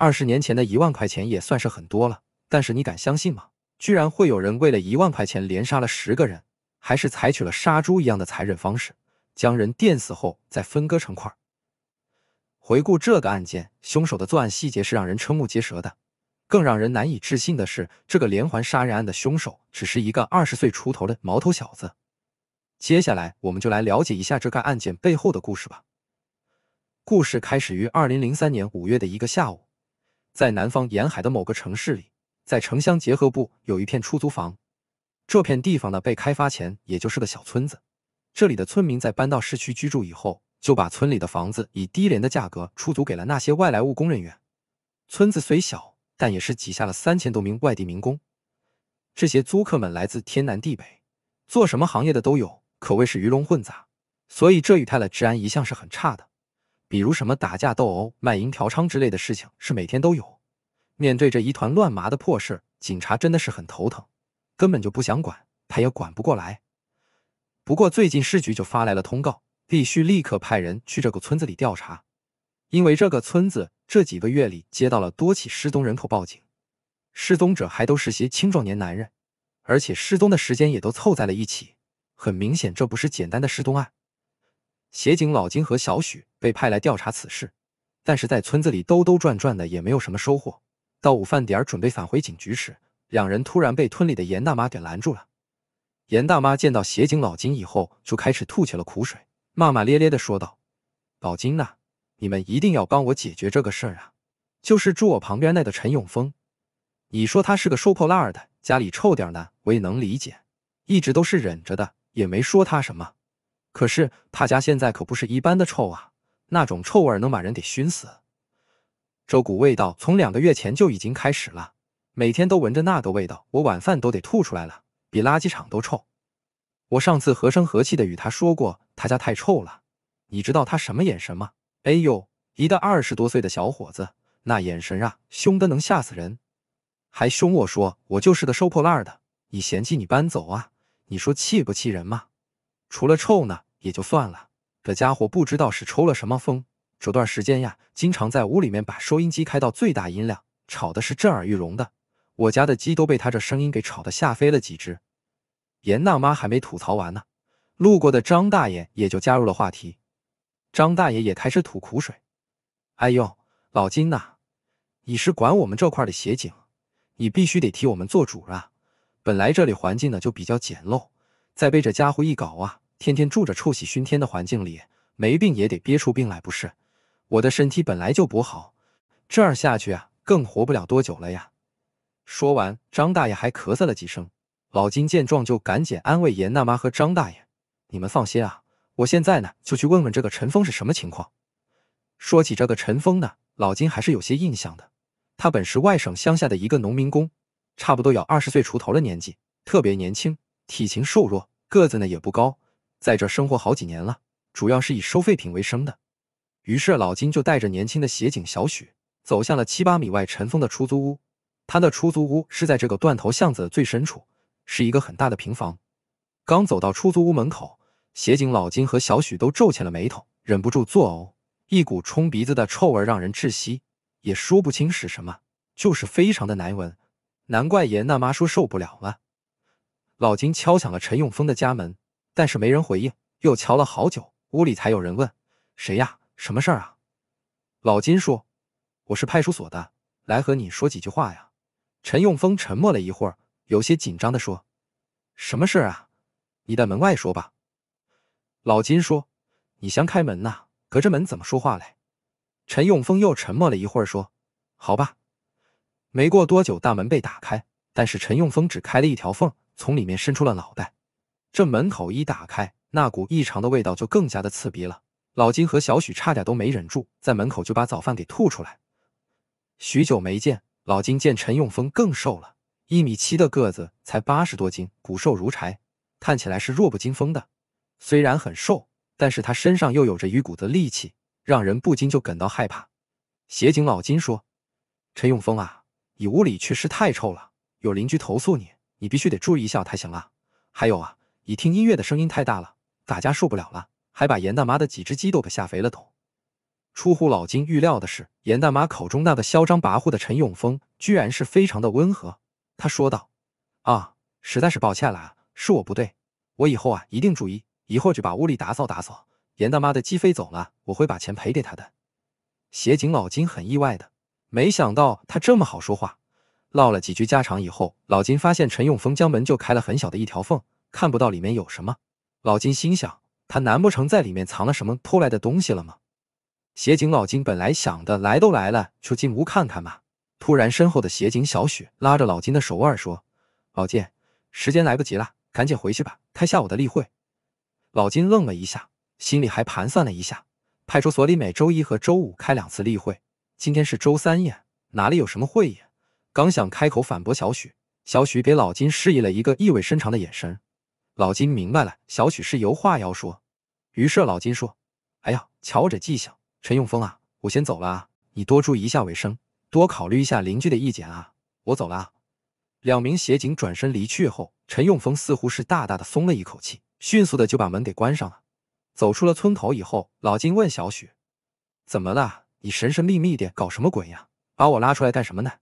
二十年前的一万块钱也算是很多了，但是你敢相信吗？居然会有人为了一万块钱连杀了十个人，还是采取了杀猪一样的残忍方式，将人电死后再分割成块。回顾这个案件，凶手的作案细节是让人瞠目结舌的。更让人难以置信的是，这个连环杀人案的凶手只是一个二十岁出头的毛头小子。接下来，我们就来了解一下这个案件背后的故事吧。故事开始于二零零三年五月的一个下午。在南方沿海的某个城市里，在城乡结合部有一片出租房。这片地方呢，被开发前也就是个小村子。这里的村民在搬到市区居住以后，就把村里的房子以低廉的价格出租给了那些外来务工人员。村子虽小，但也是挤下了三千多名外地民工。这些租客们来自天南地北，做什么行业的都有，可谓是鱼龙混杂。所以这与泰勒治安一向是很差的。比如什么打架斗殴、卖淫嫖娼之类的事情，是每天都有。面对这一团乱麻的破事，警察真的是很头疼，根本就不想管，他也管不过来。不过最近市局就发来了通告，必须立刻派人去这个村子里调查，因为这个村子这几个月里接到了多起失踪人口报警，失踪者还都是些青壮年男人，而且失踪的时间也都凑在了一起，很明显这不是简单的失踪案。协警老金和小许被派来调查此事，但是在村子里兜兜转转的也没有什么收获。到午饭点儿，准备返回警局时，两人突然被村里的严大妈给拦住了。严大妈见到协警老金以后，就开始吐起了苦水，骂骂咧咧的说道：“老金呐，你们一定要帮我解决这个事儿啊！就是住我旁边那个陈永峰，你说他是个收破烂儿的，家里臭点呢，我也能理解，一直都是忍着的，也没说他什么。可是他家现在可不是一般的臭啊，那种臭味能把人给熏死。”这股味道从两个月前就已经开始了，每天都闻着那个味道，我晚饭都得吐出来了，比垃圾场都臭。我上次和声和气的与他说过，他家太臭了。你知道他什么眼神吗？哎呦，一个二十多岁的小伙子，那眼神啊，凶的能吓死人，还凶我说我就是个收破烂的，你嫌弃你搬走啊？你说气不气人嘛？除了臭呢，也就算了，这家伙不知道是抽了什么风。这段时间呀，经常在屋里面把收音机开到最大音量，吵的是震耳欲聋的。我家的鸡都被他这声音给吵得吓飞了几只。严大妈还没吐槽完呢，路过的张大爷也就加入了话题。张大爷也开始吐苦水：“哎呦，老金呐，你是管我们这块的协警，你必须得替我们做主啊！本来这里环境呢就比较简陋，再被这家伙一搞啊，天天住着臭气熏天的环境里，没病也得憋出病来，不是？”我的身体本来就不好，这样下去啊，更活不了多久了呀！说完，张大爷还咳嗽了几声。老金见状，就赶紧安慰严大妈和张大爷：“你们放心啊，我现在呢就去问问这个陈峰是什么情况。”说起这个陈峰呢，老金还是有些印象的。他本是外省乡下的一个农民工，差不多有二十岁出头的年纪，特别年轻，体型瘦弱，个子呢也不高，在这生活好几年了，主要是以收废品为生的。于是老金就带着年轻的协警小许走向了七八米外陈峰的出租屋。他的出租屋是在这个断头巷子的最深处，是一个很大的平房。刚走到出租屋门口，协警老金和小许都皱起了眉头，忍不住作呕，一股冲鼻子的臭味让人窒息，也说不清是什么，就是非常的难闻。难怪严大妈说受不了了。老金敲响了陈永峰的家门，但是没人回应，又敲了好久，屋里才有人问：“谁呀？”什么事儿啊？老金说：“我是派出所的，来和你说几句话呀。”陈永峰沉默了一会儿，有些紧张地说：“什么事儿啊？你在门外说吧。”老金说：“你先开门呐？隔着门怎么说话嘞？”陈永峰又沉默了一会儿，说：“好吧。”没过多久，大门被打开，但是陈永峰只开了一条缝，从里面伸出了脑袋。这门口一打开，那股异常的味道就更加的刺鼻了。老金和小许差点都没忍住，在门口就把早饭给吐出来。许久没见，老金见陈永峰更瘦了，一米七的个子才八十多斤，骨瘦如柴，看起来是弱不禁风的。虽然很瘦，但是他身上又有着一股子力气，让人不禁就感到害怕。协警老金说：“陈永峰啊，你屋里确实太臭了，有邻居投诉你，你必须得注意一下才行啊。还有啊，你听音乐的声音太大了，大家受不了了。”还把严大妈的几只鸡都给吓飞了头。出乎老金预料的是，严大妈口中那个嚣张跋扈的陈永峰，居然是非常的温和。他说道：“啊，实在是抱歉了，是我不对，我以后啊一定注意。一会儿就把屋里打扫打扫。严大妈的鸡飞走了，我会把钱赔给她的。”协警老金很意外的，没想到他这么好说话。唠了几句家常以后，老金发现陈永峰将门就开了很小的一条缝，看不到里面有什么。老金心想。他难不成在里面藏了什么偷来的东西了吗？协警老金本来想的，来都来了，就进屋看看吧。突然，身后的协警小许拉着老金的手腕说：“老金，时间来不及了，赶紧回去吧，开下午的例会。”老金愣了一下，心里还盘算了一下，派出所里每周一和周五开两次例会，今天是周三夜，哪里有什么会议？刚想开口反驳小许，小许给老金示意了一个意味深长的眼神。老金明白了，小许是有话要说。于是老金说：“哎呀，瞧这记性，陈永峰啊，我先走了啊，你多注意一下卫生，多考虑一下邻居的意见啊，我走了。”两名协警转身离去后，陈永峰似乎是大大的松了一口气，迅速的就把门给关上了。走出了村口以后，老金问小许：“怎么了？你神神秘秘的搞什么鬼呀？把我拉出来干什么呢？”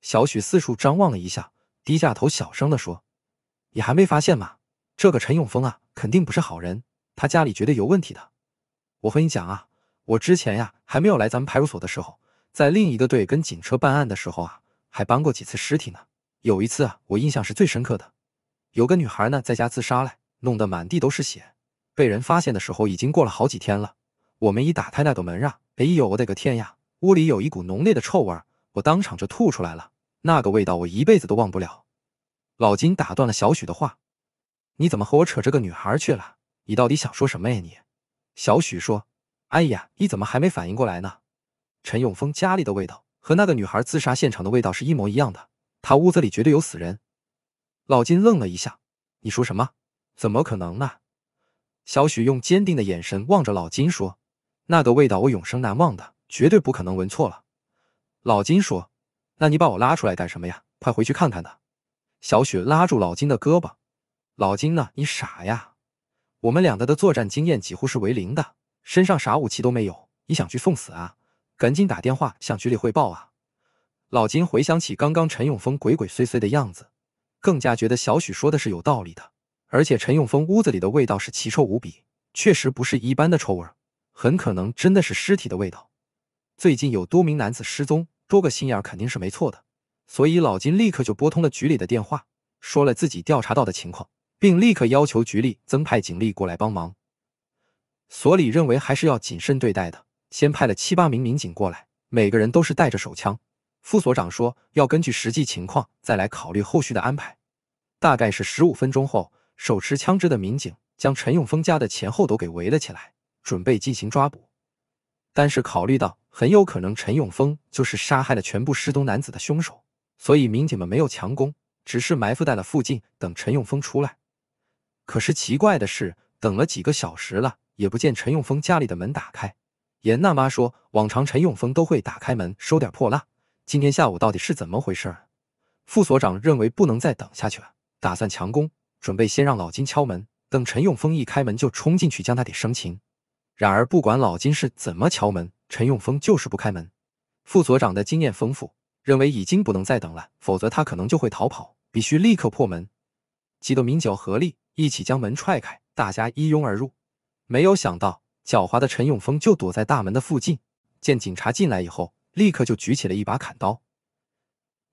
小许四处张望了一下，低下头小声的说：“你还没发现吗？”这个陈永峰啊，肯定不是好人，他家里绝对有问题的。我和你讲啊，我之前呀还没有来咱们派出所的时候，在另一个队跟警车办案的时候啊，还搬过几次尸体呢。有一次啊，我印象是最深刻的，有个女孩呢在家自杀了，弄得满地都是血，被人发现的时候已经过了好几天了。我们一打开那堵门啊，哎呦，我的个天呀，屋里有一股浓烈的臭味，我当场就吐出来了，那个味道我一辈子都忘不了。老金打断了小许的话。你怎么和我扯这个女孩去了？你到底想说什么呀？你，小许说：“哎呀，你怎么还没反应过来呢？”陈永峰家里的味道和那个女孩自杀现场的味道是一模一样的，他屋子里绝对有死人。老金愣了一下：“你说什么？怎么可能呢？”小许用坚定的眼神望着老金说：“那个味道我永生难忘的，绝对不可能闻错了。”老金说：“那你把我拉出来干什么呀？快回去看看他。”小许拉住老金的胳膊。老金呢？你傻呀！我们两个的作战经验几乎是为零的，身上啥武器都没有，你想去送死啊？赶紧打电话向局里汇报啊！老金回想起刚刚陈永峰鬼鬼祟祟的样子，更加觉得小许说的是有道理的。而且陈永峰屋子里的味道是奇臭无比，确实不是一般的臭味，很可能真的是尸体的味道。最近有多名男子失踪，多个心眼肯定是没错的。所以老金立刻就拨通了局里的电话，说了自己调查到的情况。并立刻要求局里增派警力过来帮忙。所里认为还是要谨慎对待的，先派了七八名民警过来，每个人都是带着手枪。副所长说要根据实际情况再来考虑后续的安排。大概是十五分钟后，手持枪支的民警将陈永峰家的前后都给围了起来，准备进行抓捕。但是考虑到很有可能陈永峰就是杀害了全部失踪男子的凶手，所以民警们没有强攻，只是埋伏在了附近，等陈永峰出来。可是奇怪的是，等了几个小时了，也不见陈永峰家里的门打开。严大妈说，往常陈永峰都会打开门收点破烂，今天下午到底是怎么回事？副所长认为不能再等下去了，打算强攻，准备先让老金敲门，等陈永峰一开门就冲进去将他给生擒。然而不管老金是怎么敲门，陈永峰就是不开门。副所长的经验丰富，认为已经不能再等了，否则他可能就会逃跑，必须立刻破门。几个名警合力。一起将门踹开，大家一拥而入。没有想到，狡猾的陈永峰就躲在大门的附近。见警察进来以后，立刻就举起了一把砍刀。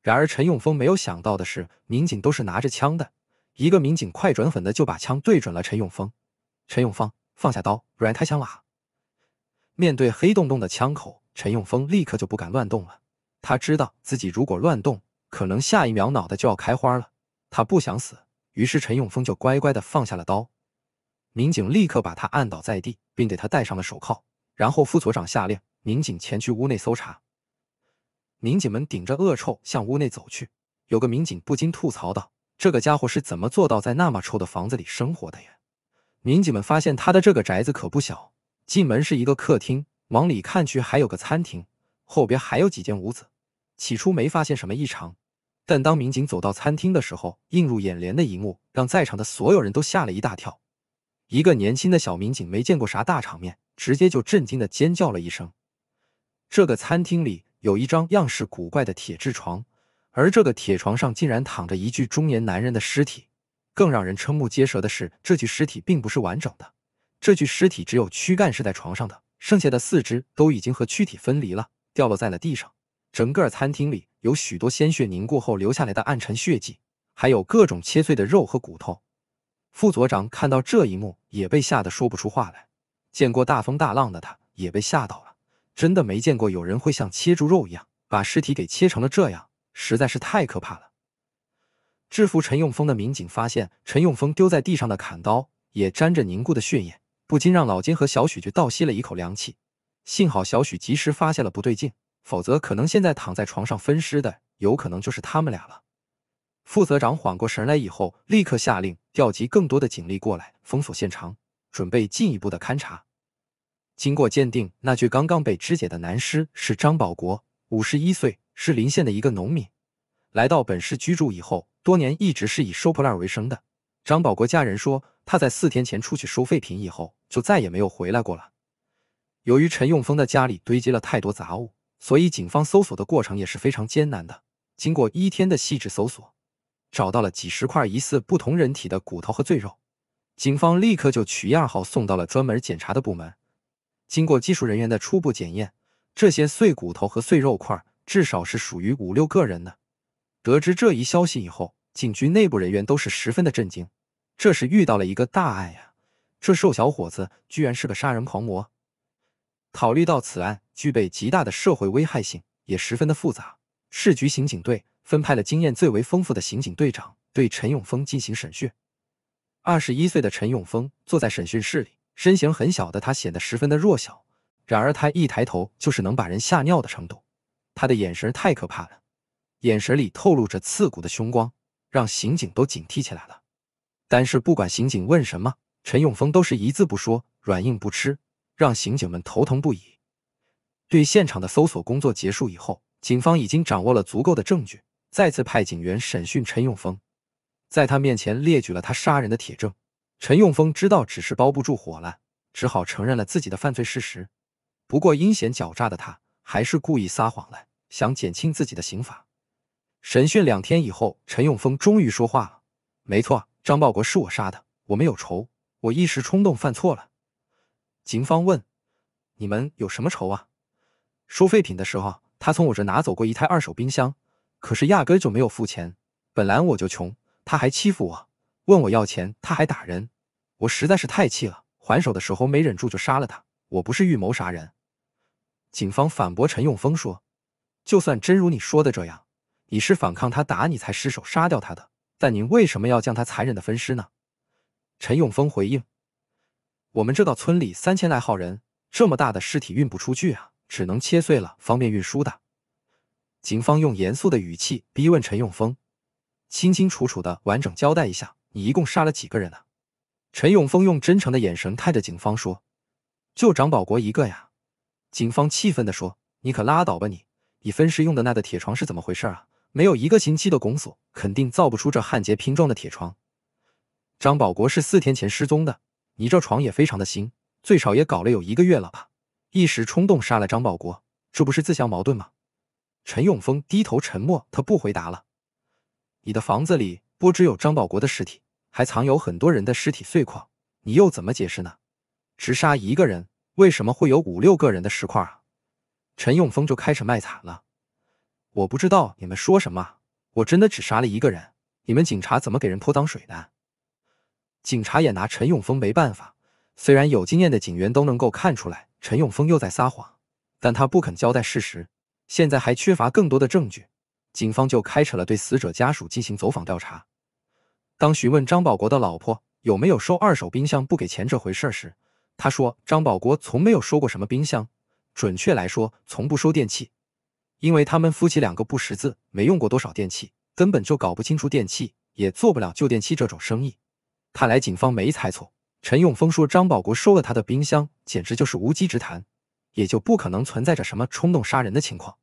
然而，陈永峰没有想到的是，民警都是拿着枪的。一个民警快准狠的就把枪对准了陈永峰。陈永峰放下刀，软开枪啊！面对黑洞洞的枪口，陈永峰立刻就不敢乱动了。他知道自己如果乱动，可能下一秒脑袋就要开花了。他不想死。于是陈永峰就乖乖的放下了刀，民警立刻把他按倒在地，并给他戴上了手铐。然后副所长下令，民警前去屋内搜查。民警们顶着恶臭向屋内走去，有个民警不禁吐槽道：“这个家伙是怎么做到在那么臭的房子里生活的呀？”民警们发现他的这个宅子可不小，进门是一个客厅，往里看去还有个餐厅，后边还有几间屋子。起初没发现什么异常。但当民警走到餐厅的时候，映入眼帘的一幕让在场的所有人都吓了一大跳。一个年轻的小民警没见过啥大场面，直接就震惊的尖叫了一声。这个餐厅里有一张样式古怪的铁质床，而这个铁床上竟然躺着一具中年男人的尸体。更让人瞠目结舌的是，这具尸体并不是完整的，这具尸体只有躯干是在床上的，剩下的四肢都已经和躯体分离了，掉落在了地上。整个餐厅里有许多鲜血凝固后留下来的暗沉血迹，还有各种切碎的肉和骨头。副所长看到这一幕也被吓得说不出话来。见过大风大浪的他也被吓到了，真的没见过有人会像切猪肉一样把尸体给切成了这样，实在是太可怕了。制服陈永峰的民警发现陈永峰丢在地上的砍刀也沾着凝固的血液，不禁让老金和小许去倒吸了一口凉气。幸好小许及时发现了不对劲。否则，可能现在躺在床上分尸的，有可能就是他们俩了。负责长缓过神来以后，立刻下令调集更多的警力过来封锁现场，准备进一步的勘查。经过鉴定，那具刚刚被肢解的男尸是张保国，五十一岁，是临县的一个农民。来到本市居住以后，多年一直是以收破烂为生的。张保国家人说，他在四天前出去收废品以后，就再也没有回来过了。由于陈永峰的家里堆积了太多杂物。所以，警方搜索的过程也是非常艰难的。经过一天的细致搜索，找到了几十块疑似不同人体的骨头和碎肉。警方立刻就取样后送到了专门检查的部门。经过技术人员的初步检验，这些碎骨头和碎肉块至少是属于五六个人的。得知这一消息以后，警局内部人员都是十分的震惊，这是遇到了一个大案呀！这瘦小伙子居然是个杀人狂魔。考虑到此案。具备极大的社会危害性，也十分的复杂。市局刑警队分派了经验最为丰富的刑警队长对陈永峰进行审讯。二十一岁的陈永峰坐在审讯室里，身形很小的他显得十分的弱小。然而他一抬头就是能把人吓尿的程度，他的眼神太可怕了，眼神里透露着刺骨的凶光，让刑警都警惕起来了。但是不管刑警问什么，陈永峰都是一字不说，软硬不吃，让刑警们头疼不已。对现场的搜索工作结束以后，警方已经掌握了足够的证据，再次派警员审讯陈永峰，在他面前列举了他杀人的铁证。陈永峰知道只是包不住火了，只好承认了自己的犯罪事实。不过阴险狡诈的他还是故意撒谎了，想减轻自己的刑罚。审讯两天以后，陈永峰终于说话了：“没错，张保国是我杀的，我们有仇，我一时冲动犯错了。”警方问：“你们有什么仇啊？”收废品的时候，他从我这拿走过一台二手冰箱，可是压根就没有付钱。本来我就穷，他还欺负我，问我要钱，他还打人。我实在是太气了，还手的时候没忍住就杀了他。我不是预谋杀人。警方反驳陈永峰说：“就算真如你说的这样，你是反抗他打你才失手杀掉他的，但您为什么要将他残忍的分尸呢？”陈永峰回应：“我们这到村里三千来号人，这么大的尸体运不出去啊。”只能切碎了，方便运输的。警方用严肃的语气逼问陈永峰：“清清楚楚的，完整交代一下，你一共杀了几个人呢？”陈永峰用真诚的眼神看着警方说：“就张保国一个呀。”警方气愤的说：“你可拉倒吧你！你分尸用的那的铁床是怎么回事啊？没有一个星期的拱锁，肯定造不出这焊接拼装的铁床。张保国是四天前失踪的，你这床也非常的新，最少也搞了有一个月了吧？”一时冲动杀了张保国，这不是自相矛盾吗？陈永峰低头沉默，他不回答了。你的房子里不只有张保国的尸体，还藏有很多人的尸体碎块，你又怎么解释呢？只杀一个人，为什么会有五六个人的尸块啊？陈永峰就开始卖惨了。我不知道你们说什么，我真的只杀了一个人，你们警察怎么给人泼脏水呢？警察也拿陈永峰没办法，虽然有经验的警员都能够看出来。陈永峰又在撒谎，但他不肯交代事实。现在还缺乏更多的证据，警方就开始了对死者家属进行走访调查。当询问张保国的老婆有没有收二手冰箱不给钱这回事时，他说张保国从没有收过什么冰箱，准确来说，从不收电器，因为他们夫妻两个不识字，没用过多少电器，根本就搞不清楚电器，也做不了旧电器这种生意。看来警方没猜错。陈永峰说：“张保国收了他的冰箱，简直就是无稽之谈，也就不可能存在着什么冲动杀人的情况。”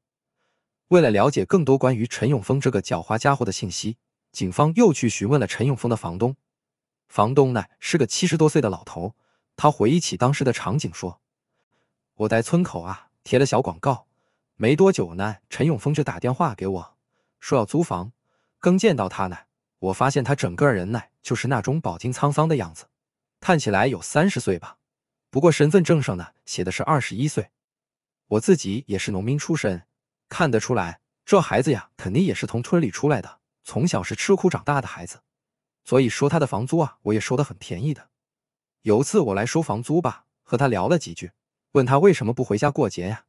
为了了解更多关于陈永峰这个狡猾家伙的信息，警方又去询问了陈永峰的房东。房东呢是个七十多岁的老头，他回忆起当时的场景说：“我在村口啊贴了小广告，没多久呢，陈永峰就打电话给我，说要租房。刚见到他呢，我发现他整个人呢就是那种饱经沧桑的样子。”看起来有三十岁吧，不过身份证上呢写的是二十一岁。我自己也是农民出身，看得出来，这孩子呀肯定也是从村里出来的，从小是吃苦长大的孩子。所以说他的房租啊，我也收的很便宜的。有次我来收房租吧，和他聊了几句，问他为什么不回家过节呀？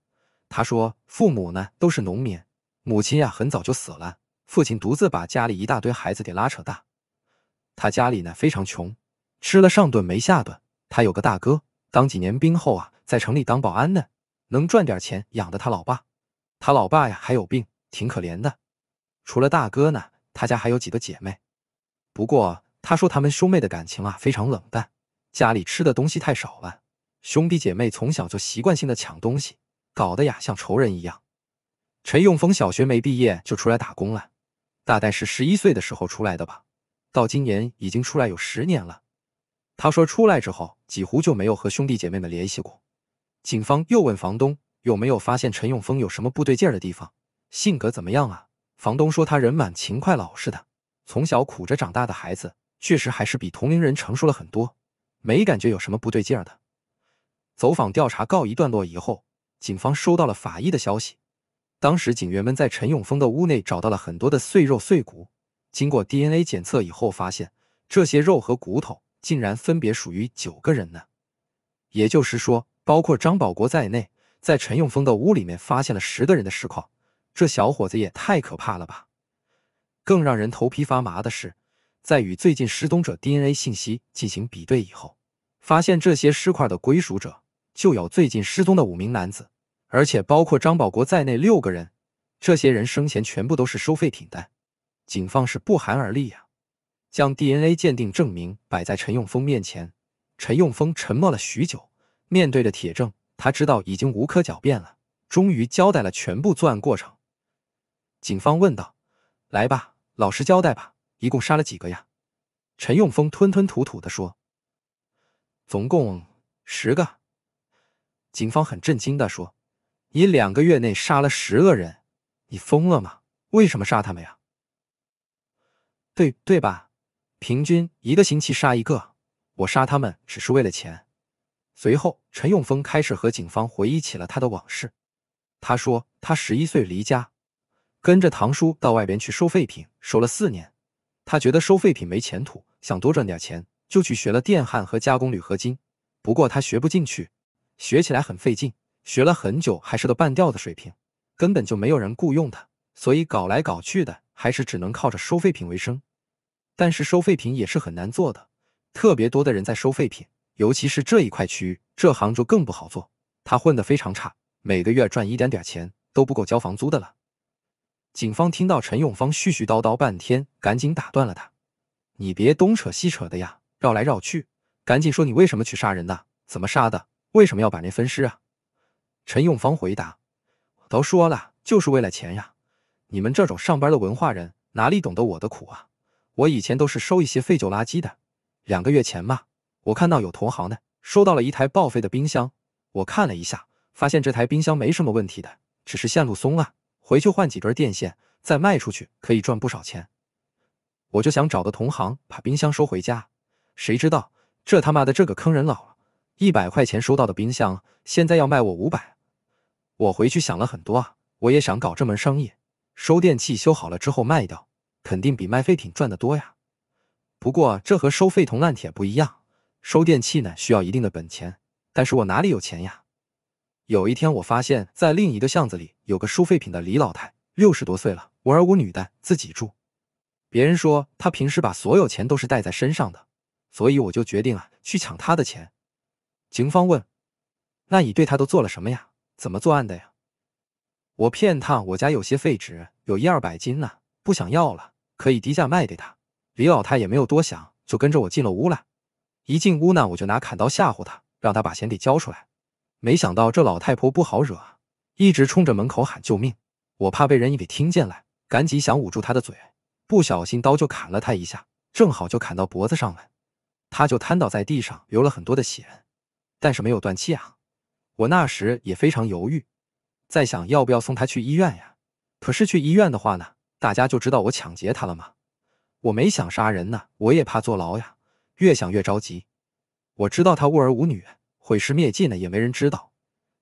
他说父母呢都是农民，母亲呀很早就死了，父亲独自把家里一大堆孩子给拉扯大，他家里呢非常穷。吃了上顿没下顿，他有个大哥，当几年兵后啊，在城里当保安呢，能赚点钱养的他老爸。他老爸呀还有病，挺可怜的。除了大哥呢，他家还有几个姐妹。不过他说他们兄妹的感情啊非常冷淡，家里吃的东西太少了，兄弟姐妹从小就习惯性的抢东西，搞得呀像仇人一样。陈永峰小学没毕业就出来打工了，大概是十一岁的时候出来的吧，到今年已经出来有十年了。他说出来之后，几乎就没有和兄弟姐妹们联系过。警方又问房东有没有发现陈永峰有什么不对劲儿的地方，性格怎么样啊？房东说他人满勤快、老实的，从小苦着长大的孩子，确实还是比同龄人成熟了很多，没感觉有什么不对劲儿的。走访调查告一段落以后，警方收到了法医的消息，当时警员们在陈永峰的屋内找到了很多的碎肉碎骨，经过 DNA 检测以后，发现这些肉和骨头。竟然分别属于九个人呢，也就是说，包括张保国在内，在陈永峰的屋里面发现了十个人的尸块。这小伙子也太可怕了吧！更让人头皮发麻的是，在与最近失踪者 DNA 信息进行比对以后，发现这些尸块的归属者就有最近失踪的五名男子，而且包括张保国在内六个人，这些人生前全部都是收废品的。警方是不寒而栗呀！将 DNA 鉴定证明摆在陈永峰面前，陈永峰沉默了许久。面对着铁证，他知道已经无可狡辩了，终于交代了全部作案过程。警方问道：“来吧，老实交代吧，一共杀了几个呀？”陈永峰吞吞吐吐地说：“总共十个。”警方很震惊地说：“你两个月内杀了十个人，你疯了吗？为什么杀他们呀？”“对对吧？”平均一个星期杀一个，我杀他们只是为了钱。随后，陈永峰开始和警方回忆起了他的往事。他说，他十一岁离家，跟着堂叔到外边去收废品，收了四年。他觉得收废品没前途，想多赚点钱，就去学了电焊和加工铝合金。不过他学不进去，学起来很费劲，学了很久还是个半吊子水平，根本就没有人雇佣他，所以搞来搞去的，还是只能靠着收废品为生。但是收废品也是很难做的，特别多的人在收废品，尤其是这一块区域，这行就更不好做。他混得非常差，每个月赚一点点钱都不够交房租的了。警方听到陈永芳絮絮叨叨半天，赶紧打断了他：“你别东扯西扯的呀，绕来绕去，赶紧说你为什么去杀人的，怎么杀的，为什么要把那分尸啊？”陈永芳回答：“都说了，就是为了钱呀。你们这种上班的文化人，哪里懂得我的苦啊？”我以前都是收一些废旧垃圾的。两个月前嘛，我看到有同行呢，收到了一台报废的冰箱。我看了一下，发现这台冰箱没什么问题的，只是线路松了，回去换几根电线再卖出去可以赚不少钱。我就想找个同行把冰箱收回家。谁知道这他妈的这个坑人老了！一百块钱收到的冰箱，现在要卖我五百。我回去想了很多啊，我也想搞这门生意，收电器修好了之后卖掉。肯定比卖废品赚得多呀！不过这和收废铜烂铁不一样，收电器呢需要一定的本钱。但是我哪里有钱呀？有一天，我发现，在另一个巷子里有个收废品的李老太，六十多岁了，无儿无女的，自己住。别人说她平时把所有钱都是带在身上的，所以我就决定啊，去抢她的钱。警方问：“那你对她都做了什么呀？怎么作案的呀？”我骗她，我家有些废纸，有一二百斤呢。不想要了，可以低价卖给他。李老太也没有多想，就跟着我进了屋来。一进屋呢，我就拿砍刀吓唬她，让她把钱给交出来。没想到这老太婆不好惹一直冲着门口喊救命。我怕被人也给听见来，赶紧想捂住她的嘴，不小心刀就砍了她一下，正好就砍到脖子上了。她就瘫倒在地上，流了很多的血，但是没有断气啊。我那时也非常犹豫，在想要不要送她去医院呀？可是去医院的话呢？大家就知道我抢劫他了吗？我没想杀人呢，我也怕坐牢呀。越想越着急。我知道他无儿无女，毁尸灭迹呢，也没人知道。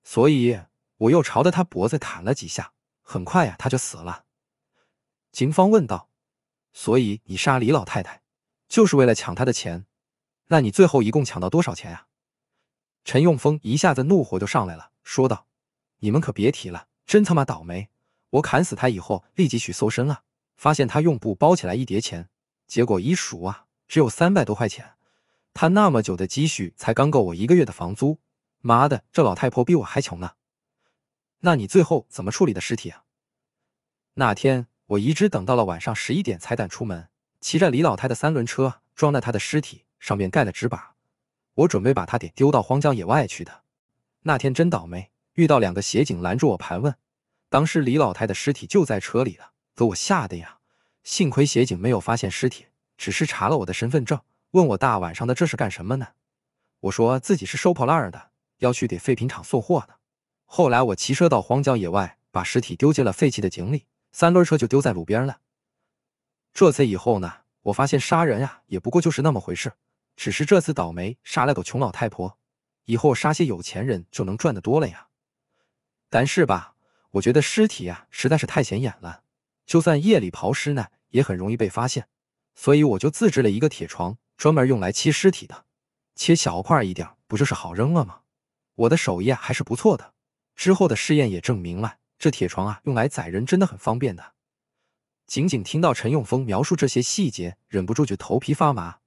所以我又朝着他脖子砍了几下。很快呀，他就死了。警方问道：“所以你杀李老太太，就是为了抢他的钱？那你最后一共抢到多少钱呀？”陈永峰一下子怒火就上来了，说道：“你们可别提了，真他妈倒霉。”我砍死他以后，立即去搜身了，发现他用布包起来一叠钱，结果一数啊，只有三百多块钱，他那么久的积蓄才刚够我一个月的房租。妈的，这老太婆比我还穷呢。那你最后怎么处理的尸体啊？那天我一直等到了晚上十一点才敢出门，骑着李老太的三轮车装在她的尸体，上面盖了纸板，我准备把她给丢到荒郊野外去的。那天真倒霉，遇到两个协警拦住我盘问。当时李老太的尸体就在车里了，给我吓得呀！幸亏协警没有发现尸体，只是查了我的身份证，问我大晚上的这是干什么呢？我说自己是收破烂的，要去给废品厂送货呢。后来我骑车到荒郊野外，把尸体丢进了废弃的井里，三轮车就丢在路边了。这次以后呢，我发现杀人呀，也不过就是那么回事，只是这次倒霉杀了个穷老太婆，以后杀些有钱人就能赚得多了呀。但是吧。我觉得尸体啊实在是太显眼了，就算夜里刨尸呢，也很容易被发现。所以我就自制了一个铁床，专门用来切尸体的，切小块一点，不就是好扔了吗？我的手艺还是不错的，之后的试验也证明了，这铁床啊，用来宰人真的很方便的。仅仅听到陈永峰描述这些细节，忍不住就头皮发麻。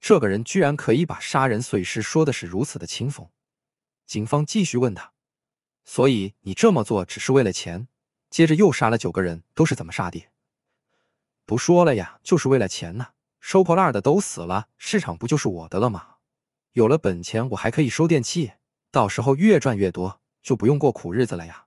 这个人居然可以把杀人碎尸说的是如此的轻松。警方继续问他。所以你这么做只是为了钱，接着又杀了九个人，都是怎么杀的？不说了呀，就是为了钱呢！收破烂的都死了，市场不就是我的了吗？有了本钱，我还可以收电器，到时候越赚越多，就不用过苦日子了呀！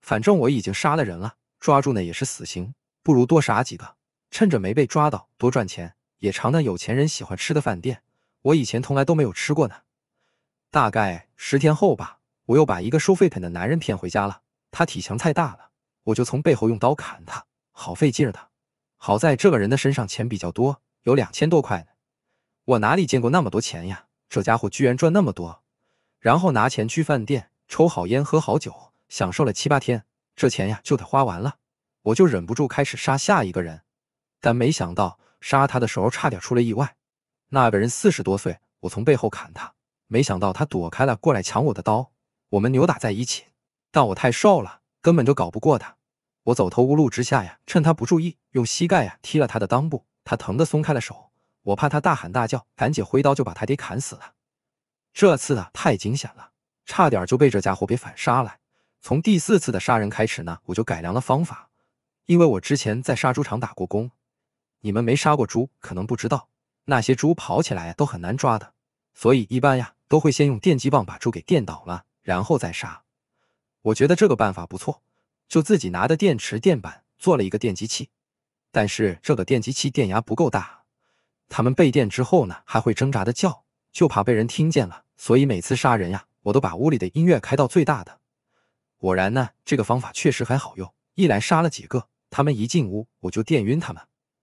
反正我已经杀了人了，抓住那也是死刑，不如多杀几个，趁着没被抓到，多赚钱，也尝尝有钱人喜欢吃的饭店，我以前从来都没有吃过呢。大概十天后吧。我又把一个收废品的男人骗回家了，他体型太大了，我就从背后用刀砍他，好费劲的。好在这个人的身上钱比较多，有两千多块呢。我哪里见过那么多钱呀？这家伙居然赚那么多，然后拿钱去饭店抽好烟、喝好酒，享受了七八天，这钱呀就得花完了。我就忍不住开始杀下一个人，但没想到杀他的时候差点出了意外。那个人四十多岁，我从背后砍他，没想到他躲开了，过来抢我的刀。我们扭打在一起，但我太瘦了，根本就搞不过他。我走投无路之下呀，趁他不注意，用膝盖呀踢了他的裆部，他疼的松开了手。我怕他大喊大叫，赶紧挥刀就把他给砍死了。这次啊太惊险了，差点就被这家伙给反杀了。从第四次的杀人开始呢，我就改良了方法，因为我之前在杀猪场打过工，你们没杀过猪，可能不知道，那些猪跑起来都很难抓的，所以一般呀都会先用电击棒把猪给电倒了。然后再杀，我觉得这个办法不错，就自己拿的电池电板做了一个电击器，但是这个电击器电压不够大，他们被电之后呢，还会挣扎的叫，就怕被人听见了，所以每次杀人呀，我都把屋里的音乐开到最大的。果然呢，这个方法确实很好用，一来杀了几个，他们一进屋我就电晕他们，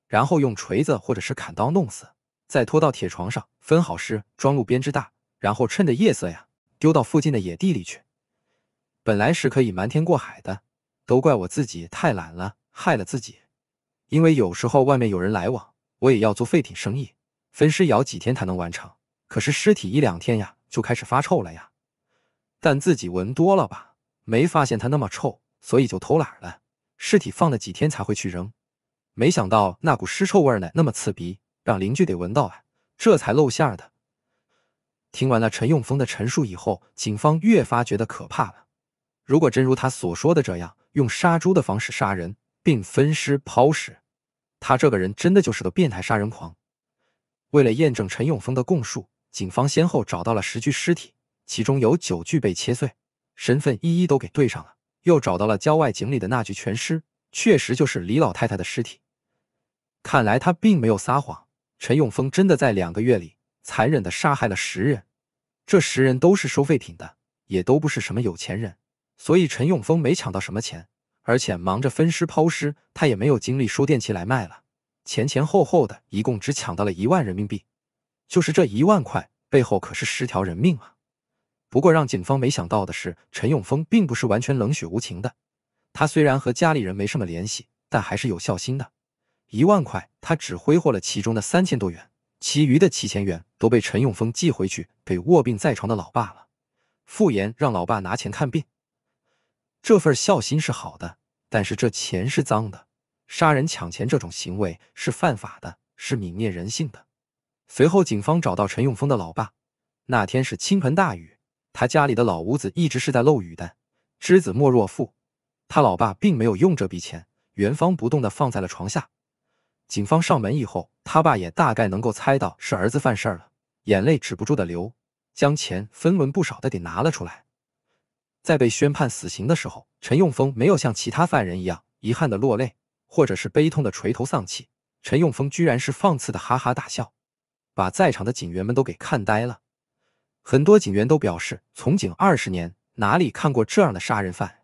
然后用锤子或者是砍刀弄死，再拖到铁床上分好尸装入编织袋，然后趁着夜色呀。丢到附近的野地里去，本来是可以瞒天过海的，都怪我自己太懒了，害了自己。因为有时候外面有人来往，我也要做废品生意，分尸咬几天才能完成。可是尸体一两天呀，就开始发臭了呀。但自己闻多了吧，没发现它那么臭，所以就偷懒了。尸体放了几天才会去扔，没想到那股尸臭味呢，那么刺鼻，让邻居得闻到啊，这才露馅的。听完了陈永峰的陈述以后，警方越发觉得可怕了。如果真如他所说的这样，用杀猪的方式杀人并分尸抛尸，他这个人真的就是个变态杀人狂。为了验证陈永峰的供述，警方先后找到了十具尸体，其中有九具被切碎，身份一一都给对上了。又找到了郊外井里的那具全尸，确实就是李老太太的尸体。看来他并没有撒谎，陈永峰真的在两个月里。残忍的杀害了十人，这十人都是收废品的，也都不是什么有钱人，所以陈永峰没抢到什么钱，而且忙着分尸抛尸，他也没有精力收电器来卖了。前前后后的一共只抢到了一万人民币，就是这一万块背后可是十条人命啊！不过让警方没想到的是，陈永峰并不是完全冷血无情的，他虽然和家里人没什么联系，但还是有孝心的。一万块他只挥霍了其中的三千多元。其余的七千元都被陈永峰寄回去给卧病在床的老爸了。傅言让老爸拿钱看病，这份孝心是好的，但是这钱是脏的，杀人抢钱这种行为是犯法的，是泯灭人性的。随后，警方找到陈永峰的老爸，那天是倾盆大雨，他家里的老屋子一直是在漏雨的。知子莫若父，他老爸并没有用这笔钱，原封不动的放在了床下。警方上门以后，他爸也大概能够猜到是儿子犯事儿了，眼泪止不住的流，将钱分文不少的给拿了出来。在被宣判死刑的时候，陈永峰没有像其他犯人一样遗憾的落泪，或者是悲痛的垂头丧气，陈永峰居然是放肆的哈哈大笑，把在场的警员们都给看呆了。很多警员都表示，从警二十年，哪里看过这样的杀人犯？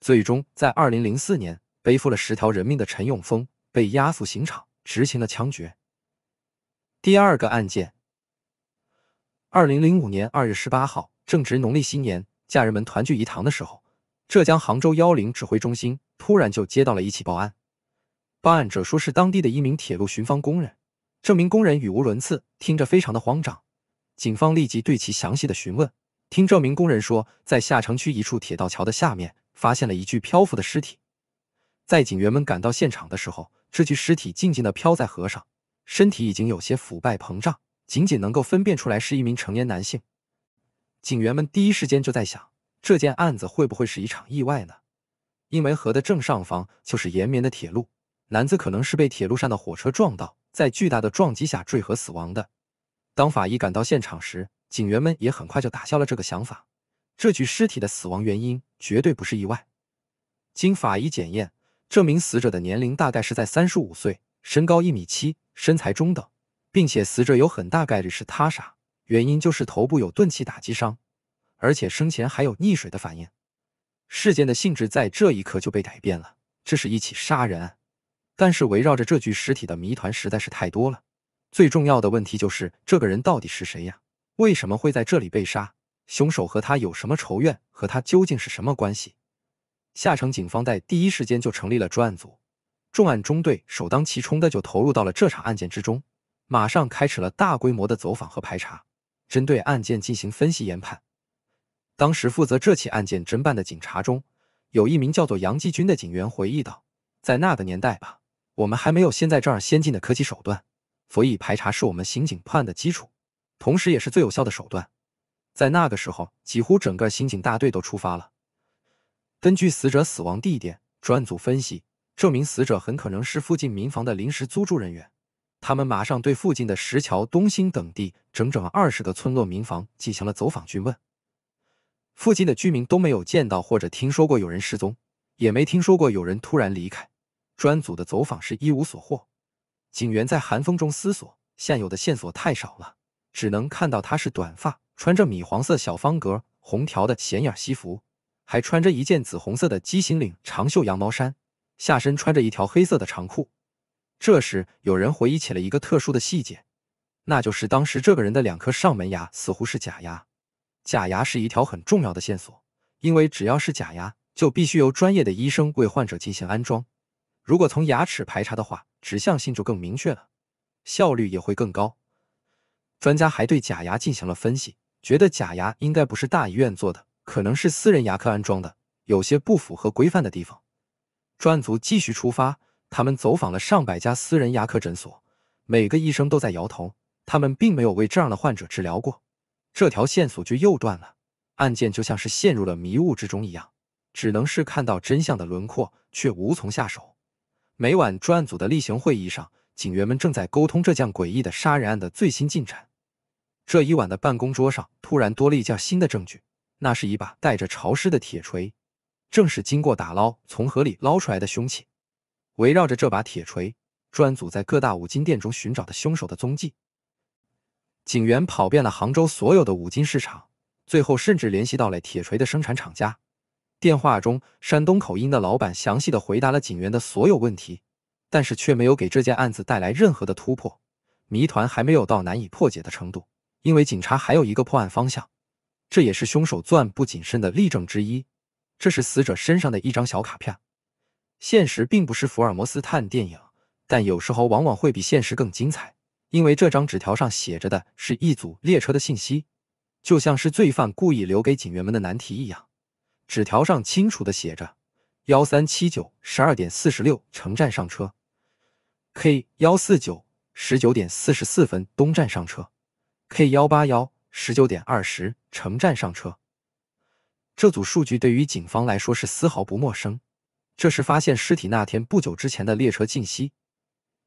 最终在二零零四年，背负了十条人命的陈永峰被押赴刑场执行了枪决。第二个案件，二零零五年二月十八号，正值农历新年，家人们团聚一堂的时候，浙江杭州幺零指挥中心突然就接到了一起报案。报案者说是当地的一名铁路巡防工人，这名工人语无伦次，听着非常的慌张。警方立即对其详细的询问，听这名工人说，在下城区一处铁道桥的下面发现了一具漂浮的尸体。在警员们赶到现场的时候，这具尸体静静的飘在河上，身体已经有些腐败膨胀，仅仅能够分辨出来是一名成年男性。警员们第一时间就在想，这件案子会不会是一场意外呢？因为河的正上方就是延绵的铁路，男子可能是被铁路上的火车撞到，在巨大的撞击下坠河死亡的。当法医赶到现场时，警员们也很快就打消了这个想法，这具尸体的死亡原因绝对不是意外。经法医检验。这名死者的年龄大概是在三十五岁，身高一米七，身材中等，并且死者有很大概率是他杀，原因就是头部有钝器打击伤，而且生前还有溺水的反应。事件的性质在这一刻就被改变了，这是一起杀人案。但是围绕着这具尸体的谜团实在是太多了，最重要的问题就是这个人到底是谁呀？为什么会在这里被杀？凶手和他有什么仇怨？和他究竟是什么关系？下城警方在第一时间就成立了专案组，重案中队首当其冲的就投入到了这场案件之中，马上开始了大规模的走访和排查，针对案件进行分析研判。当时负责这起案件侦办的警察中，有一名叫做杨继军的警员回忆道：“在那个年代吧，我们还没有现在这儿先进的科技手段，所以排查是我们刑警破案的基础，同时也是最有效的手段。在那个时候，几乎整个刑警大队都出发了。”根据死者死亡地点，专案组分析，这名死者很可能是附近民房的临时租住人员。他们马上对附近的石桥、东兴等地整整二十个村落民房进行了走访询问。附近的居民都没有见到或者听说过有人失踪，也没听说过有人突然离开。专案组的走访是一无所获。警员在寒风中思索，现有的线索太少了，只能看到他是短发，穿着米黄色小方格红条的显眼西服。还穿着一件紫红色的鸡心领长袖羊毛衫，下身穿着一条黑色的长裤。这时，有人回忆起了一个特殊的细节，那就是当时这个人的两颗上门牙似乎是假牙。假牙是一条很重要的线索，因为只要是假牙，就必须由专业的医生为患者进行安装。如果从牙齿排查的话，指向性就更明确了，效率也会更高。专家还对假牙进行了分析，觉得假牙应该不是大医院做的。可能是私人牙科安装的，有些不符合规范的地方。专案组继续出发，他们走访了上百家私人牙科诊所，每个医生都在摇头，他们并没有为这样的患者治疗过。这条线索就又断了，案件就像是陷入了迷雾之中一样，只能是看到真相的轮廓，却无从下手。每晚专案组的例行会议上，警员们正在沟通这件诡异的杀人案的最新进展。这一晚的办公桌上突然多了一件新的证据。那是一把带着潮湿的铁锤，正是经过打捞从河里捞出来的凶器。围绕着这把铁锤，专案组在各大五金店中寻找的凶手的踪迹。警员跑遍了杭州所有的五金市场，最后甚至联系到了铁锤的生产厂家。电话中，山东口音的老板详细的回答了警员的所有问题，但是却没有给这件案子带来任何的突破。谜团还没有到难以破解的程度，因为警察还有一个破案方向。这也是凶手钻不谨慎的例证之一。这是死者身上的一张小卡片。现实并不是福尔摩斯探案电影，但有时候往往会比现实更精彩，因为这张纸条上写着的是一组列车的信息，就像是罪犯故意留给警员们的难题一样。纸条上清楚的写着：幺三七九十二点四十六城站上车，K 幺四九十九点四十四分东站上车，K 幺八幺十九点二十。乘站上车，这组数据对于警方来说是丝毫不陌生。这是发现尸体那天不久之前的列车信息。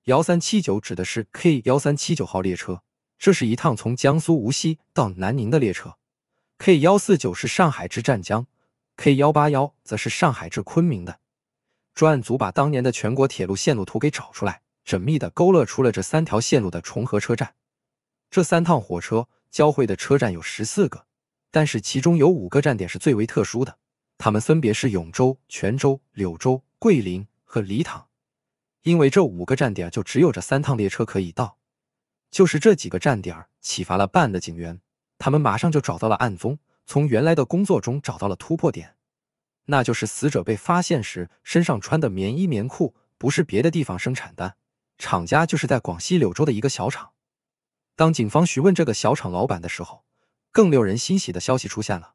幺三七九指的是 K 幺三七九号列车，这是一趟从江苏无锡到南宁的列车。K 幺四九是上海至湛江，K 幺八幺则是上海至昆明的。专案组把当年的全国铁路线路图给找出来，缜密的勾勒出了这三条线路的重合车站。这三趟火车交汇的车站有十四个。但是其中有五个站点是最为特殊的，它们分别是永州、泉州、柳州、桂林和黎塘。因为这五个站点就只有这三趟列车可以到，就是这几个站点启发了办案的警员，他们马上就找到了案宗，从原来的工作中找到了突破点，那就是死者被发现时身上穿的棉衣棉裤不是别的地方生产的，厂家就是在广西柳州的一个小厂。当警方询问这个小厂老板的时候。更令人欣喜的消息出现了。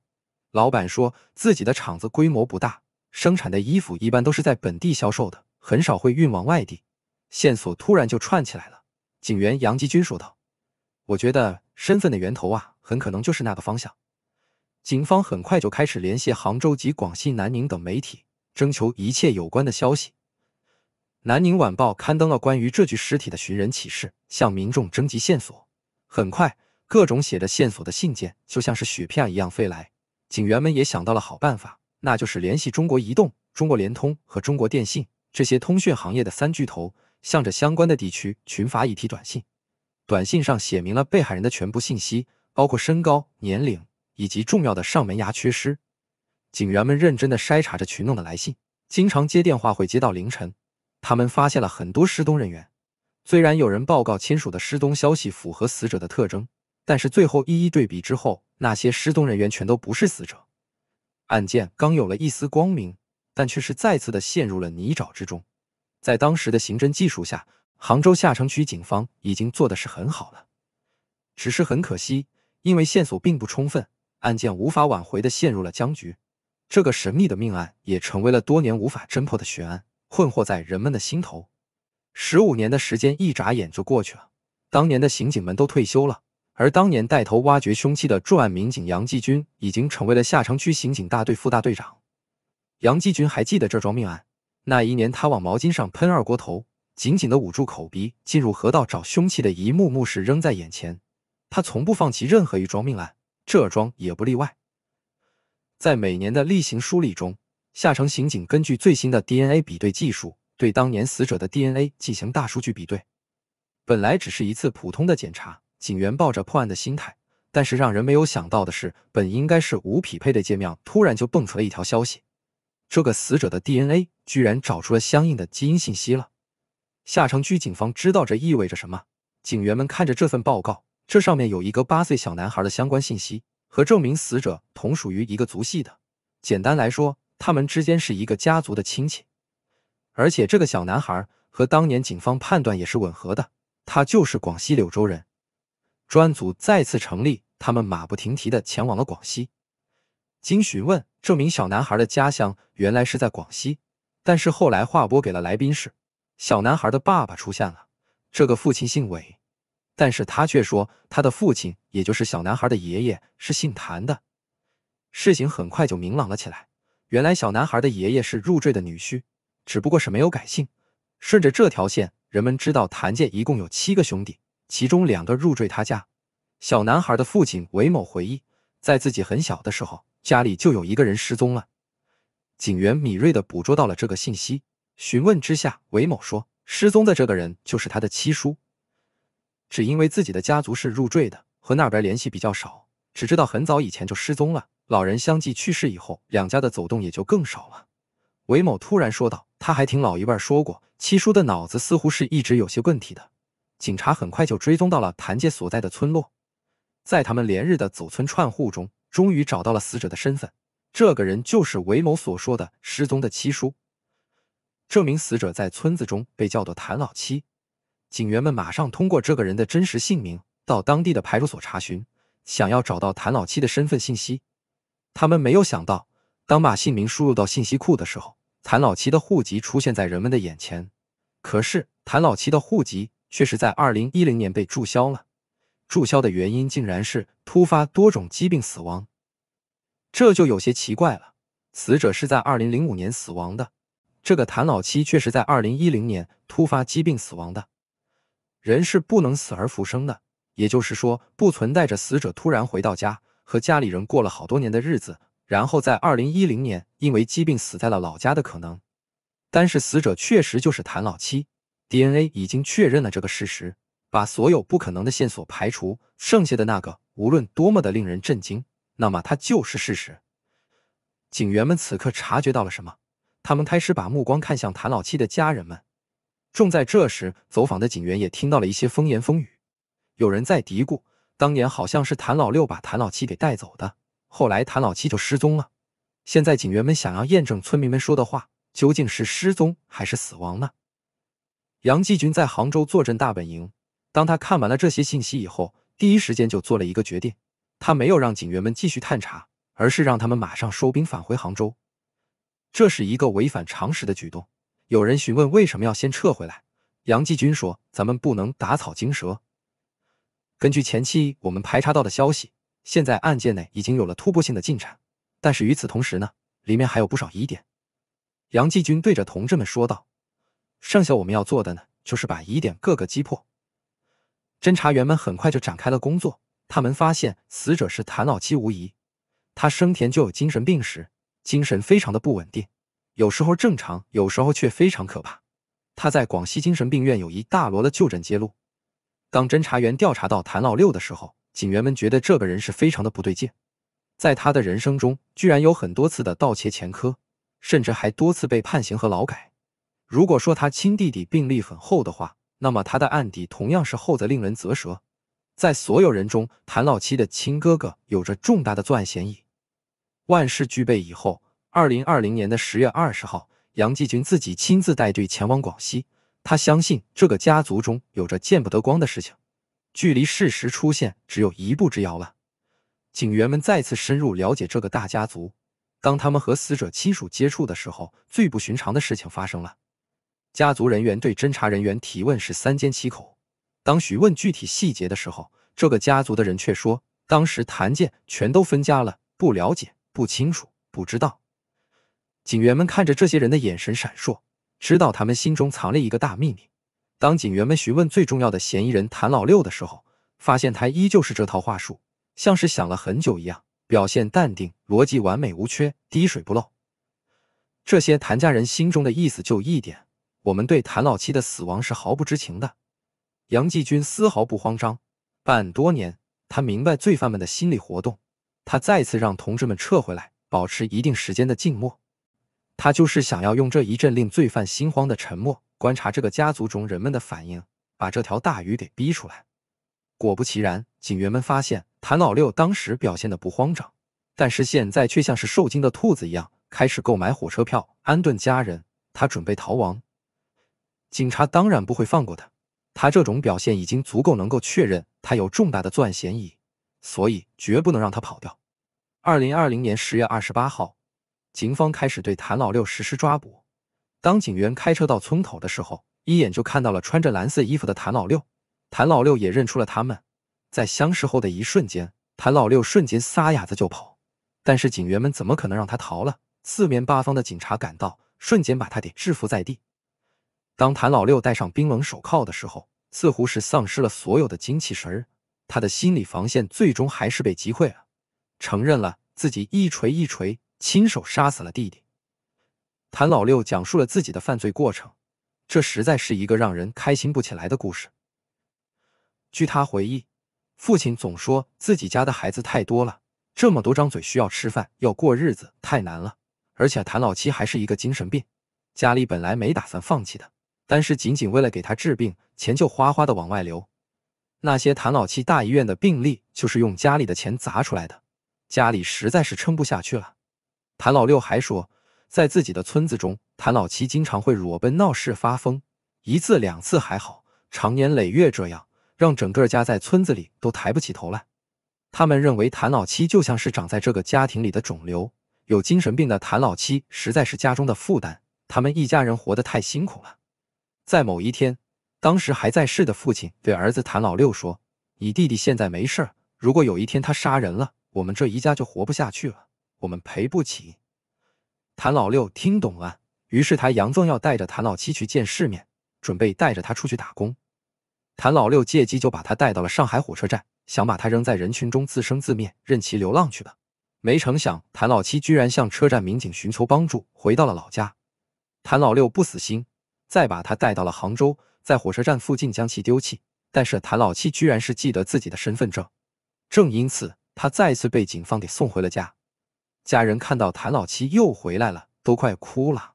老板说自己的厂子规模不大，生产的衣服一般都是在本地销售的，很少会运往外地。线索突然就串起来了。警员杨继军说道：“我觉得身份的源头啊，很可能就是那个方向。”警方很快就开始联系杭州及广西南宁等媒体，征求一切有关的消息。南宁晚报刊登了关于这具尸体的寻人启事，向民众征集线索。很快。各种写着线索的信件就像是雪片一样飞来，警员们也想到了好办法，那就是联系中国移动、中国联通和中国电信这些通讯行业的三巨头，向着相关的地区群发一体短信。短信上写明了被害人的全部信息，包括身高、年龄以及重要的上门牙缺失。警员们认真的筛查着群众的来信，经常接电话会接到凌晨。他们发现了很多失踪人员，虽然有人报告亲属的失踪消息符合死者的特征。但是最后一一对比之后，那些失踪人员全都不是死者。案件刚有了一丝光明，但却是再次的陷入了泥沼之中。在当时的刑侦技术下，杭州下城区警方已经做的是很好了，只是很可惜，因为线索并不充分，案件无法挽回的陷入了僵局。这个神秘的命案也成为了多年无法侦破的悬案，困惑在人们的心头。十五年的时间一眨眼就过去了，当年的刑警们都退休了。而当年带头挖掘凶器的重案民警杨继军已经成为了下城区刑警大队副大队长。杨继军还记得这桩命案，那一年他往毛巾上喷二锅头，紧紧的捂住口鼻，进入河道找凶器的一幕幕是扔在眼前。他从不放弃任何一桩命案，这桩也不例外。在每年的例行梳理中，下城刑警根据最新的 DNA 比对技术，对当年死者的 DNA 进行大数据比对。本来只是一次普通的检查。警员抱着破案的心态，但是让人没有想到的是，本应该是无匹配的界面，突然就蹦出了一条消息：这个死者的 DNA 居然找出了相应的基因信息了。下城区警方知道这意味着什么，警员们看着这份报告，这上面有一个八岁小男孩的相关信息，和证明死者同属于一个族系的。简单来说，他们之间是一个家族的亲戚，而且这个小男孩和当年警方判断也是吻合的，他就是广西柳州人。专案组再次成立，他们马不停蹄地前往了广西。经询问，这名小男孩的家乡原来是在广西，但是后来划拨给了来宾市，小男孩的爸爸出现了。这个父亲姓韦，但是他却说他的父亲，也就是小男孩的爷爷是姓谭的。事情很快就明朗了起来，原来小男孩的爷爷是入赘的女婿，只不过是没有改姓。顺着这条线，人们知道谭家一共有七个兄弟。其中两个入赘他家，小男孩的父亲韦某回忆，在自己很小的时候，家里就有一个人失踪了。警员敏锐的捕捉到了这个信息，询问之下，韦某说，失踪的这个人就是他的七叔，只因为自己的家族是入赘的，和那边联系比较少，只知道很早以前就失踪了。老人相继去世以后，两家的走动也就更少了。韦某突然说道，他还听老一辈说过，七叔的脑子似乎是一直有些问题的。警察很快就追踪到了谭杰所在的村落，在他们连日的走村串户中，终于找到了死者的身份。这个人就是韦某所说的失踪的七叔。这名死者在村子中被叫做谭老七。警员们马上通过这个人的真实姓名到当地的派出所查询，想要找到谭老七的身份信息。他们没有想到，当把姓名输入到信息库的时候，谭老七的户籍出现在人们的眼前。可是谭老七的户籍。却是在二零一零年被注销了，注销的原因竟然是突发多种疾病死亡，这就有些奇怪了。死者是在二零零五年死亡的，这个谭老七却是在二零一零年突发疾病死亡的。人是不能死而复生的，也就是说，不存在着死者突然回到家，和家里人过了好多年的日子，然后在二零一零年因为疾病死在了老家的可能。但是死者确实就是谭老七。DNA 已经确认了这个事实，把所有不可能的线索排除，剩下的那个无论多么的令人震惊，那么它就是事实。警员们此刻察觉到了什么？他们开始把目光看向谭老七的家人们。正在这时，走访的警员也听到了一些风言风语，有人在嘀咕，当年好像是谭老六把谭老七给带走的，后来谭老七就失踪了。现在警员们想要验证村民们说的话究竟是失踪还是死亡呢？杨继军在杭州坐镇大本营。当他看完了这些信息以后，第一时间就做了一个决定：他没有让警员们继续探查，而是让他们马上收兵返回杭州。这是一个违反常识的举动。有人询问为什么要先撤回来？杨继军说：“咱们不能打草惊蛇。根据前期我们排查到的消息，现在案件内已经有了突破性的进展，但是与此同时呢，里面还有不少疑点。”杨继军对着同志们说道。剩下我们要做的呢，就是把疑点各个击破。侦查员们很快就展开了工作，他们发现死者是谭老七无疑。他生前就有精神病史，精神非常的不稳定，有时候正常，有时候却非常可怕。他在广西精神病院有一大摞的就诊记录。当侦查员调查到谭老六的时候，警员们觉得这个人是非常的不对劲。在他的人生中，居然有很多次的盗窃前科，甚至还多次被判刑和劳改。如果说他亲弟弟病历很厚的话，那么他的案底同样是厚的令人咋舌。在所有人中，谭老七的亲哥哥有着重大的作案嫌疑。万事俱备以后，二零二零年的十月二十号，杨继军自己亲自带队前往广西。他相信这个家族中有着见不得光的事情，距离事实出现只有一步之遥了。警员们再次深入了解这个大家族。当他们和死者亲属接触的时候，最不寻常的事情发生了。家族人员对侦查人员提问是三缄其口。当询问具体细节的时候，这个家族的人却说：“当时谭健全都分家了，不了解、不清楚、不知道。”警员们看着这些人的眼神闪烁，知道他们心中藏了一个大秘密。当警员们询问最重要的嫌疑人谭老六的时候，发现他依旧是这套话术，像是想了很久一样，表现淡定，逻辑完美无缺，滴水不漏。这些谭家人心中的意思就一点。我们对谭老七的死亡是毫不知情的。杨继军丝毫不慌张，办案多年，他明白罪犯们的心理活动。他再次让同志们撤回来，保持一定时间的静默。他就是想要用这一阵令罪犯心慌的沉默，观察这个家族中人们的反应，把这条大鱼给逼出来。果不其然，警员们发现谭老六当时表现的不慌张，但是现在却像是受惊的兔子一样，开始购买火车票，安顿家人，他准备逃亡。警察当然不会放过他，他这种表现已经足够能够确认他有重大的作案嫌疑，所以绝不能让他跑掉。二零二零年十月二十八号，警方开始对谭老六实施抓捕。当警员开车到村口的时候，一眼就看到了穿着蓝色衣服的谭老六。谭老六也认出了他们，在相识后的一瞬间，谭老六瞬间撒丫子就跑。但是警员们怎么可能让他逃了？四面八方的警察赶到，瞬间把他给制服在地。当谭老六戴上冰冷手铐的时候，似乎是丧失了所有的精气神，他的心理防线最终还是被击溃了，承认了自己一锤一锤亲手杀死了弟弟。谭老六讲述了自己的犯罪过程，这实在是一个让人开心不起来的故事。据他回忆，父亲总说自己家的孩子太多了，这么多张嘴需要吃饭要过日子太难了，而且谭老七还是一个精神病，家里本来没打算放弃的。但是仅仅为了给他治病，钱就哗哗的往外流。那些谭老七大医院的病例，就是用家里的钱砸出来的。家里实在是撑不下去了。谭老六还说，在自己的村子中，谭老七经常会裸奔闹事发疯。一次两次还好，常年累月这样，让整个家在村子里都抬不起头来。他们认为谭老七就像是长在这个家庭里的肿瘤。有精神病的谭老七，实在是家中的负担。他们一家人活得太辛苦了。在某一天，当时还在世的父亲对儿子谭老六说：“你弟弟现在没事。如果有一天他杀人了，我们这一家就活不下去了，我们赔不起。”谭老六听懂了，于是他佯装要带着谭老七去见世面，准备带着他出去打工。谭老六借机就把他带到了上海火车站，想把他扔在人群中自生自灭，任其流浪去吧。没成想，谭老七居然向车站民警寻求帮助，回到了老家。谭老六不死心。再把他带到了杭州，在火车站附近将其丢弃。但是谭老七居然是记得自己的身份证，正因此他再次被警方给送回了家。家人看到谭老七又回来了，都快哭了。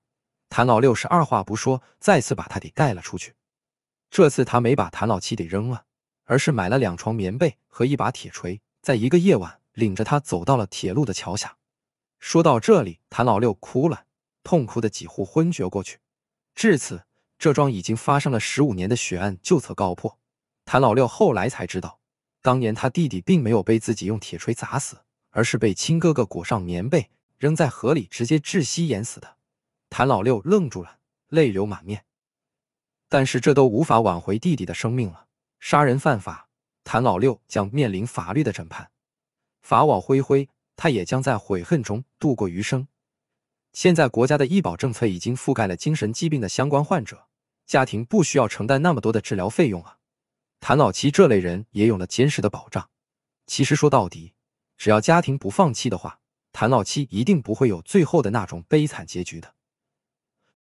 谭老六是二话不说，再次把他给带了出去。这次他没把谭老七给扔了，而是买了两床棉被和一把铁锤，在一个夜晚领着他走到了铁路的桥下。说到这里，谭老六哭了，痛哭的几乎昏厥过去。至此，这桩已经发生了十五年的血案就此告破。谭老六后来才知道，当年他弟弟并没有被自己用铁锤砸死，而是被亲哥哥裹上棉被扔在河里，直接窒息淹死的。谭老六愣住了，泪流满面。但是这都无法挽回弟弟的生命了。杀人犯法，谭老六将面临法律的审判。法网恢恢，他也将在悔恨中度过余生。现在国家的医保政策已经覆盖了精神疾病的相关患者，家庭不需要承担那么多的治疗费用了。谭老七这类人也有了坚实的保障。其实说到底，只要家庭不放弃的话，谭老七一定不会有最后的那种悲惨结局的。